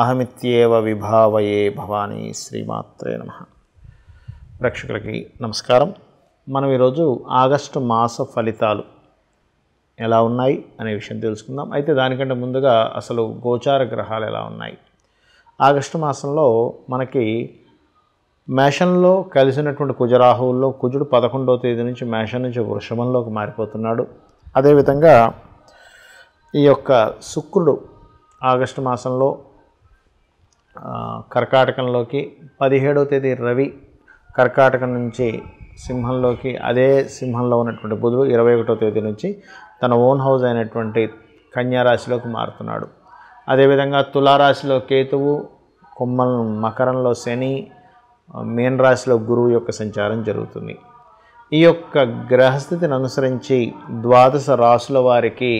అహమిత్యేవ విభావయే భవానీ శ్రీమాత్రే నమ ప్రేక్షకులకి నమస్కారం మనం ఈరోజు ఆగస్టు మాస ఫలితాలు ఎలా ఉన్నాయి అనే విషయం తెలుసుకుందాం అయితే దానికంటే ముందుగా అసలు గోచార గ్రహాలు ఎలా ఉన్నాయి ఆగస్టు మాసంలో మనకి మేషంలో కలిసినటువంటి కుజరాహువుల్లో కుజుడు పదకొండవ తేదీ నుంచి మేషం నుంచి వృషభంలోకి మారిపోతున్నాడు అదేవిధంగా ఈ యొక్క శుక్రుడు ఆగస్టు మాసంలో కర్కాటకంలోకి పదిహేడవ తేదీ రవి కర్కాటకం నుంచి సింహంలోకి అదే సింహంలో ఉన్నటువంటి బుధుడు ఇరవై ఒకటో తేదీ నుంచి తన ఓన్ హౌస్ అయినటువంటి కన్యారాశిలోకి మారుతున్నాడు అదేవిధంగా తులారాశిలో కేతువు కొమ్మల మకరంలో శని మీన రాశిలో గురువు యొక్క సంచారం జరుగుతుంది ఈ యొక్క గ్రహస్థితిని అనుసరించి ద్వాదశ రాశుల వారికి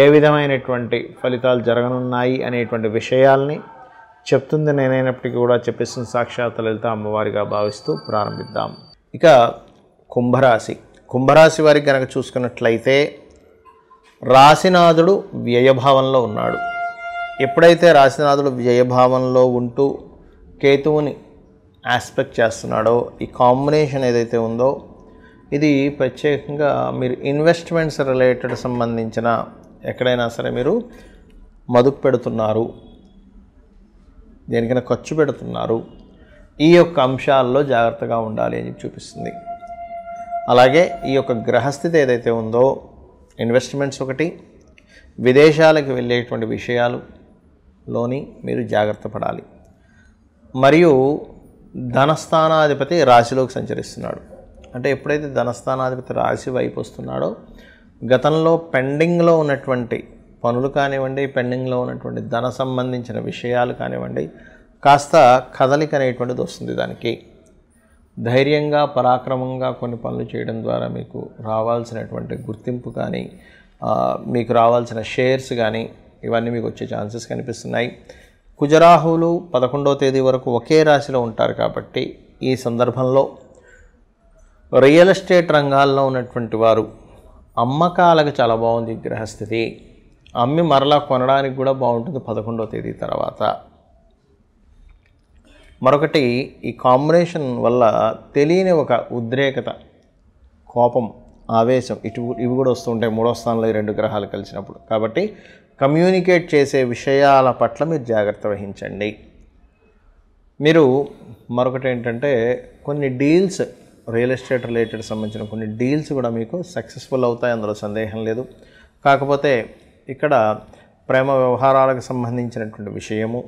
ఏ విధమైనటువంటి ఫలితాలు జరగనున్నాయి అనేటువంటి విషయాల్ని చెప్తుంది నేనైనప్పటికీ కూడా చెప్పేసిన సాక్షాత్ లలిత అమ్మవారిగా భావిస్తూ ప్రారంభిద్దాం ఇక కుంభరాశి కుంభరాశి వారికి కనుక చూసుకున్నట్లయితే రాశినాథుడు వ్యయభావంలో ఉన్నాడు ఎప్పుడైతే రాశినాథుడు వ్యయభావంలో ఉంటూ కేతువుని ఆస్పెక్ట్ చేస్తున్నాడో ఈ కాంబినేషన్ ఏదైతే ఉందో ఇది ప్రత్యేకంగా మీరు ఇన్వెస్ట్మెంట్స్ రిలేటెడ్ సంబంధించిన ఎక్కడైనా సరే మీరు మదుపు పెడుతున్నారు దేనికైనా ఖర్చు పెడుతున్నారు ఈ యొక్క అంశాల్లో జాగ్రత్తగా ఉండాలి అని చూపిస్తుంది అలాగే ఈ యొక్క గ్రహస్థితి ఏదైతే ఉందో ఇన్వెస్ట్మెంట్స్ ఒకటి విదేశాలకు వెళ్ళేటువంటి విషయాలు లోని మీరు జాగ్రత్త పడాలి మరియు ధనస్థానాధిపతి రాశిలోకి సంచరిస్తున్నాడు అంటే ఎప్పుడైతే ధనస్థానాధిపతి రాశి వైపు వస్తున్నాడో గతంలో పెండింగ్లో ఉన్నటువంటి పనులు కానివ్వండి పెండింగ్లో ఉన్నటువంటి ధన సంబంధించిన విషయాలు కానివ్వండి కాస్త కదలిక అనేటువంటిది వస్తుంది దానికి ధైర్యంగా పరాక్రమంగా కొన్ని పనులు చేయడం ద్వారా మీకు రావాల్సినటువంటి గుర్తింపు కానీ మీకు రావాల్సిన షేర్స్ కానీ ఇవన్నీ మీకు వచ్చే ఛాన్సెస్ కనిపిస్తున్నాయి కుజరాహువులు పదకొండవ తేదీ వరకు ఒకే రాశిలో ఉంటారు కాబట్టి ఈ సందర్భంలో రియల్ ఎస్టేట్ రంగాల్లో ఉన్నటువంటి వారు అమ్మకాలకు చాలా బాగుంది గ్రహస్థితి అమ్మి మరలా కొనడానికి కూడా బాగుంటుంది పదకొండవ తేదీ తర్వాత మరొకటి ఈ కాంబినేషన్ వల్ల తెలియని ఒక ఉద్రేకత కోపం ఆవేశం ఇటు ఇవి కూడా ఉంటాయి మూడో స్థానంలో ఈ రెండు గ్రహాలు కలిసినప్పుడు కాబట్టి కమ్యూనికేట్ చేసే విషయాల పట్ల మీరు జాగ్రత్త వహించండి మీరు మరొకటి ఏంటంటే కొన్ని డీల్స్ రియల్ ఎస్టేట్ రిలేటెడ్ సంబంధించిన కొన్ని డీల్స్ కూడా మీకు సక్సెస్ఫుల్ అవుతాయి అందులో సందేహం లేదు కాకపోతే ఇక్కడ ప్రేమ వ్యవహారాలకు సంబంధించినటువంటి విషయము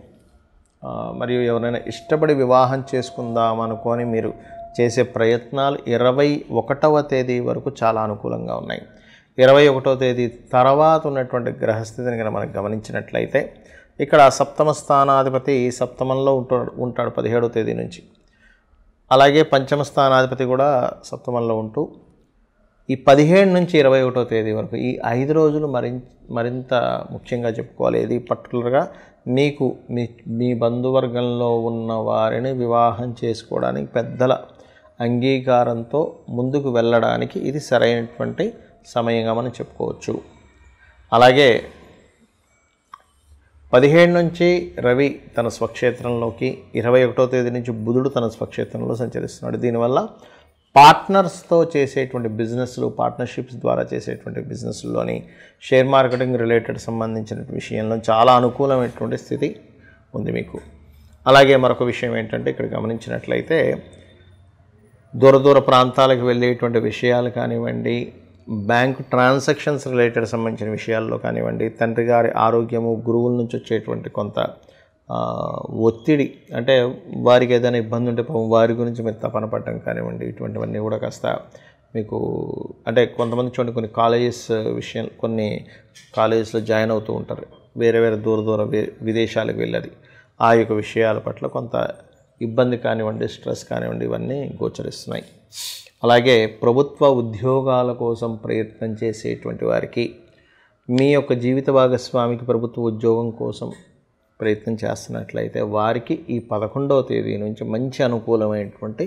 మరియు ఎవరైనా ఇష్టపడి వివాహం చేసుకుందాం అనుకొని మీరు చేసే ప్రయత్నాలు ఇరవై ఒకటవ తేదీ వరకు చాలా అనుకూలంగా ఉన్నాయి ఇరవై ఒకటో తేదీ తర్వాత ఉన్నటువంటి గ్రహస్థితిని కనుక మనం గమనించినట్లయితే ఇక్కడ సప్తమ స్థానాధిపతి సప్తమంలో ఉంటాడు ఉంటాడు పదిహేడో తేదీ నుంచి అలాగే పంచమ స్థానాధిపతి కూడా సప్తమంలో ఉంటూ ఈ పదిహేడు నుంచి ఇరవై ఒకటో తేదీ వరకు ఈ ఐదు రోజులు మరిం మరింత ముఖ్యంగా చెప్పుకోవాలి ఇది పర్టికులర్గా మీకు మీ మీ బంధువర్గంలో ఉన్న వారిని వివాహం చేసుకోవడానికి పెద్దల అంగీకారంతో ముందుకు వెళ్ళడానికి ఇది సరైనటువంటి సమయంగా మనం చెప్పుకోవచ్చు అలాగే పదిహేడు నుంచి రవి తన స్వక్షేత్రంలోకి ఇరవై ఒకటో తేదీ నుంచి బుధుడు తన స్వక్షేత్రంలో సంచరిస్తున్నాడు దీనివల్ల పార్ట్నర్స్తో చేసేటువంటి బిజినెస్లు పార్ట్నర్షిప్స్ ద్వారా చేసేటువంటి బిజినెస్లోని షేర్ మార్కెటింగ్ రిలేటెడ్ సంబంధించిన విషయంలో చాలా అనుకూలమైనటువంటి స్థితి ఉంది మీకు అలాగే మరొక విషయం ఏంటంటే ఇక్కడ గమనించినట్లయితే దూర దూర ప్రాంతాలకు వెళ్ళేటువంటి విషయాలు కానివ్వండి బ్యాంక్ ట్రాన్సాక్షన్స్ రిలేటెడ్ సంబంధించిన విషయాల్లో కానివ్వండి తండ్రి గారి ఆరోగ్యము గురువుల నుంచి వచ్చేటువంటి కొంత ఒత్తిడి అంటే వారికి ఏదైనా ఇబ్బంది ఉంటే పాపం వారి గురించి మీరు తపన పడటం కానివ్వండి ఇటువంటివన్నీ కూడా కాస్త మీకు అంటే కొంతమంది చూడండి కొన్ని కాలేజెస్ విషయం కొన్ని కాలేజెస్లో జాయిన్ అవుతూ ఉంటారు వేరే వేరే దూర దూర విదేశాలకు వెళ్ళది ఆ యొక్క విషయాల పట్ల కొంత ఇబ్బంది కానివ్వండి స్ట్రెస్ కానివ్వండి ఇవన్నీ గోచరిస్తున్నాయి అలాగే ప్రభుత్వ ఉద్యోగాల కోసం ప్రయత్నం చేసేటువంటి వారికి మీ యొక్క జీవిత భాగస్వామికి ప్రభుత్వ ఉద్యోగం కోసం ప్రయత్నం చేస్తున్నట్లయితే వారికి ఈ పదకొండవ తేదీ నుంచి మంచి అనుకూలమైనటువంటి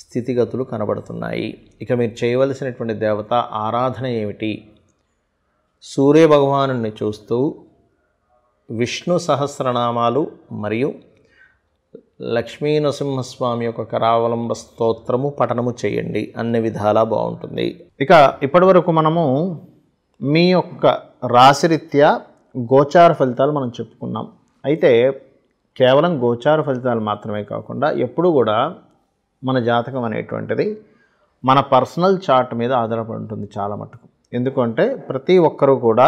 స్థితిగతులు కనబడుతున్నాయి ఇక మీరు చేయవలసినటువంటి దేవత ఆరాధన ఏమిటి సూర్య భగవాను చూస్తూ విష్ణు సహస్రనామాలు మరియు లక్ష్మీ నరసింహస్వామి యొక్క కరావలంబ స్తోత్రము పఠనము చేయండి అన్ని విధాలా బాగుంటుంది ఇక ఇప్పటివరకు మనము మీ యొక్క రాశిరీత్యా గోచార ఫలితాలు మనం చెప్పుకున్నాం అయితే కేవలం గోచార ఫలితాలు మాత్రమే కాకుండా ఎప్పుడు కూడా మన జాతకం అనేటువంటిది మన పర్సనల్ చార్ట్ మీద ఆధారపడి ఉంటుంది చాలా మటుకు ఎందుకంటే ప్రతి ఒక్కరూ కూడా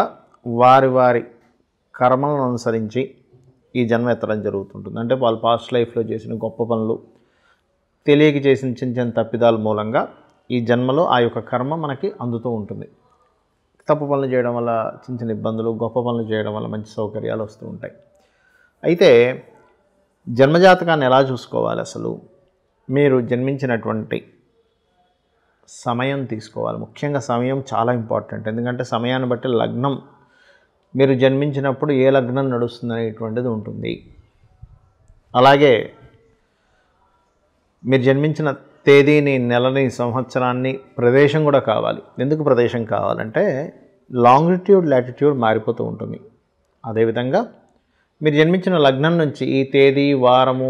వారి వారి కర్మలను అనుసరించి ఈ జన్మ ఎత్తడం జరుగుతుంటుంది అంటే వాళ్ళు పాస్ట్ లైఫ్లో చేసిన గొప్ప పనులు తెలియక చేసిన చిన్న చిన్న తప్పిదాల మూలంగా ఈ జన్మలో ఆ యొక్క కర్మ మనకి అందుతూ ఉంటుంది తప్పు పనులు చేయడం వల్ల చిన్న చిన్న ఇబ్బందులు గొప్ప పనులు చేయడం వల్ల మంచి సౌకర్యాలు వస్తూ ఉంటాయి అయితే జన్మజాతకాన్ని ఎలా చూసుకోవాలి అసలు మీరు జన్మించినటువంటి సమయం తీసుకోవాలి ముఖ్యంగా సమయం చాలా ఇంపార్టెంట్ ఎందుకంటే సమయాన్ని బట్టి లగ్నం మీరు జన్మించినప్పుడు ఏ లగ్నం నడుస్తుంది అనేటువంటిది ఉంటుంది అలాగే మీరు జన్మించిన తేదీని నెలని సంవత్సరాన్ని ప్రదేశం కూడా కావాలి ఎందుకు ప్రదేశం కావాలంటే లాంగిట్యూడ్ లాటిట్యూడ్ మారిపోతూ ఉంటుంది అదేవిధంగా మీరు జన్మించిన లగ్నం నుంచి ఈ తేదీ వారము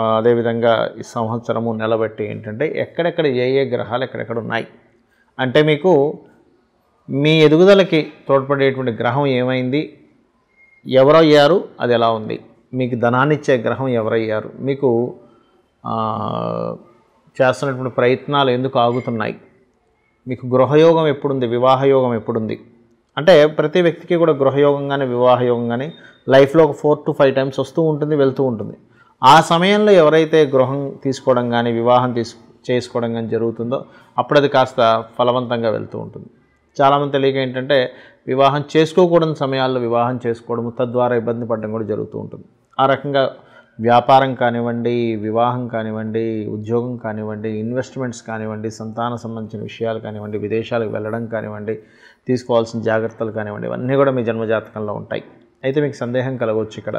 అదేవిధంగా ఈ సంవత్సరము నిలబెట్టి ఏంటంటే ఎక్కడెక్కడ ఏ ఏ గ్రహాలు ఎక్కడెక్కడ ఉన్నాయి అంటే మీకు మీ ఎదుగుదలకి తోడ్పడేటువంటి గ్రహం ఏమైంది ఎవరయ్యారు అది ఎలా ఉంది మీకు ధనాన్నిచ్చే గ్రహం ఎవరయ్యారు మీకు చేస్తున్నటువంటి ప్రయత్నాలు ఎందుకు ఆగుతున్నాయి మీకు గృహయోగం ఎప్పుడుంది వివాహయోగం ఎప్పుడుంది అంటే ప్రతి వ్యక్తికి కూడా గృహయోగం కానీ వివాహయోగం కానీ లైఫ్లో ఒక ఫోర్ టు ఫైవ్ టైమ్స్ వస్తూ ఉంటుంది వెళ్తూ ఉంటుంది ఆ సమయంలో ఎవరైతే గృహం తీసుకోవడం కానీ వివాహం తీసు చేసుకోవడం కానీ జరుగుతుందో అప్పుడు అది కాస్త ఫలవంతంగా వెళ్తూ ఉంటుంది చాలామంది తెలియక ఏంటంటే వివాహం చేసుకోకూడని సమయాల్లో వివాహం చేసుకోవడం తద్వారా ఇబ్బంది పడడం కూడా జరుగుతూ ఉంటుంది ఆ రకంగా వ్యాపారం కానివ్వండి వివాహం కానివ్వండి ఉద్యోగం కానివ్వండి ఇన్వెస్ట్మెంట్స్ కానివ్వండి సంతాన సంబంధించిన విషయాలు కానివ్వండి విదేశాలకు వెళ్ళడం కానివ్వండి తీసుకోవాల్సిన జాగ్రత్తలు కానివ్వండి ఇవన్నీ కూడా మీ జన్మజాతకంలో ఉంటాయి అయితే మీకు సందేహం కలగవచ్చు ఇక్కడ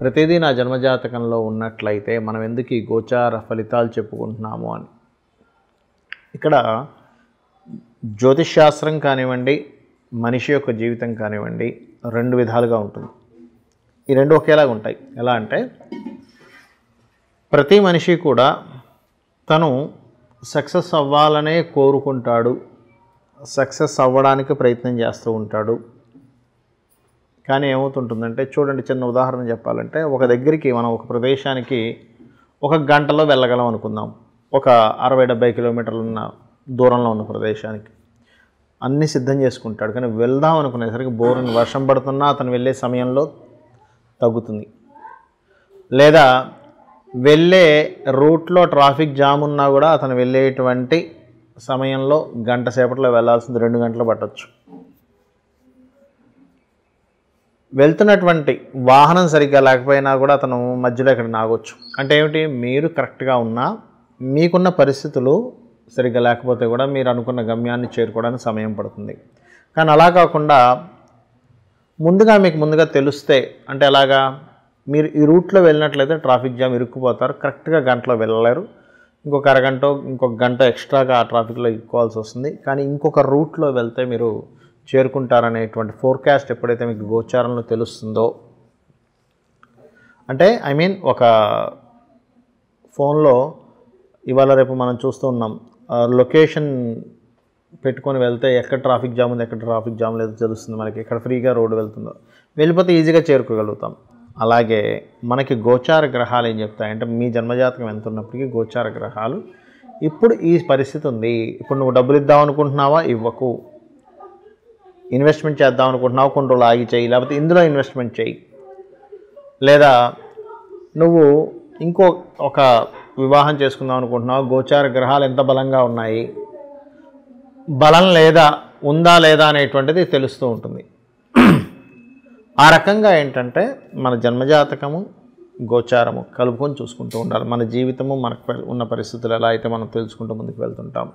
ప్రతిదీ నా జన్మజాతకంలో ఉన్నట్లయితే మనం ఎందుకు ఈ గోచార ఫలితాలు చెప్పుకుంటున్నాము అని ఇక్కడ జ్యోతిషాస్త్రం కానివ్వండి మనిషి యొక్క జీవితం కానివ్వండి రెండు విధాలుగా ఉంటుంది ఈ రెండు ఒకేలాగా ఉంటాయి ఎలా అంటే ప్రతి మనిషి కూడా తను సక్సెస్ అవ్వాలనే కోరుకుంటాడు సక్సెస్ అవ్వడానికి ప్రయత్నం చేస్తూ ఉంటాడు కానీ ఏమవుతుంటుందంటే చూడండి చిన్న ఉదాహరణ చెప్పాలంటే ఒక దగ్గరికి మనం ఒక ప్రదేశానికి ఒక గంటలో వెళ్ళగలం అనుకుందాం ఒక అరవై డెబ్బై కిలోమీటర్లు ఉన్న దూరంలో ఉన్న ప్రదేశానికి అన్నీ సిద్ధం చేసుకుంటాడు కానీ వెళ్దాం అనుకునేసరికి బోరుని వర్షం పడుతున్నా అతను వెళ్ళే సమయంలో తగ్గుతుంది లేదా వెళ్ళే రూట్లో ట్రాఫిక్ జామ్ ఉన్నా కూడా అతను వెళ్ళేటువంటి సమయంలో గంట సేపట్లో వెళ్ళాల్సింది రెండు గంటలు పట్టచ్చు వెళ్తున్నటువంటి వాహనం సరిగ్గా లేకపోయినా కూడా అతను మధ్యలో ఇక్కడ నాగొచ్చు అంటే ఏమిటి మీరు కరెక్ట్గా ఉన్నా మీకున్న పరిస్థితులు సరిగ్గా లేకపోతే కూడా మీరు అనుకున్న గమ్యాన్ని చేరుకోవడానికి సమయం పడుతుంది కానీ అలా కాకుండా ముందుగా మీకు ముందుగా తెలిస్తే అంటే ఎలాగా మీరు ఈ రూట్లో వెళ్ళినట్లయితే ట్రాఫిక్ జామ్ ఇరుక్కుపోతారు కరెక్ట్గా గంటలో వెళ్ళలేరు ఇంకొక అరగంట ఇంకొక గంట ఎక్స్ట్రాగా ఆ ట్రాఫిక్లో ఎక్కువాల్సి వస్తుంది కానీ ఇంకొక రూట్లో వెళ్తే మీరు చేరుకుంటారనేటువంటి ఫోర్కాస్ట్ ఎప్పుడైతే మీకు గోచారంలో తెలుస్తుందో అంటే ఐ మీన్ ఒక ఫోన్లో ఇవాళ రేపు మనం చూస్తూ ఉన్నాం లొకేషన్ పెట్టుకొని వెళ్తే ఎక్కడ ట్రాఫిక్ జామ్ ఉంది ఎక్కడ ట్రాఫిక్ జామ్ లేదో తెలుస్తుంది మనకి ఎక్కడ ఫ్రీగా రోడ్డు వెళ్తుందో వెళ్ళిపోతే ఈజీగా చేరుకోగలుగుతాం అలాగే మనకి గోచార గ్రహాలు ఏం చెప్తాయంటే మీ జన్మజాతకం ఎంత ఉన్నప్పటికీ గోచార గ్రహాలు ఇప్పుడు ఈ పరిస్థితి ఉంది ఇప్పుడు నువ్వు డబ్బులు ఇద్దాం అనుకుంటున్నావా ఇవ్వకు ఇన్వెస్ట్మెంట్ చేద్దాం అనుకుంటున్నావు కొన్ని రోజులు ఆగి చేయి లేకపోతే ఇందులో ఇన్వెస్ట్మెంట్ చేయి లేదా నువ్వు ఇంకో ఒక వివాహం చేసుకుందాం అనుకుంటున్నావు గోచార గ్రహాలు ఎంత బలంగా ఉన్నాయి బలం లేదా ఉందా లేదా అనేటువంటిది తెలుస్తూ ఉంటుంది ఆ రకంగా ఏంటంటే మన జన్మజాతకము గోచారము కలుపుకొని చూసుకుంటూ ఉండాలి మన జీవితము మనకు ఉన్న పరిస్థితులు ఎలా అయితే మనం తెలుసుకుంటూ ముందుకు వెళ్తుంటాం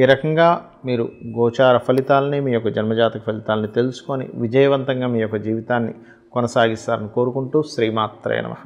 ఈ రకంగా మీరు గోచార ఫలితాలని మీ యొక్క జన్మజాతక ఫలితాలని తెలుసుకొని విజయవంతంగా మీ యొక్క జీవితాన్ని కొనసాగిస్తారని కోరుకుంటూ శ్రీమాత్రే నమ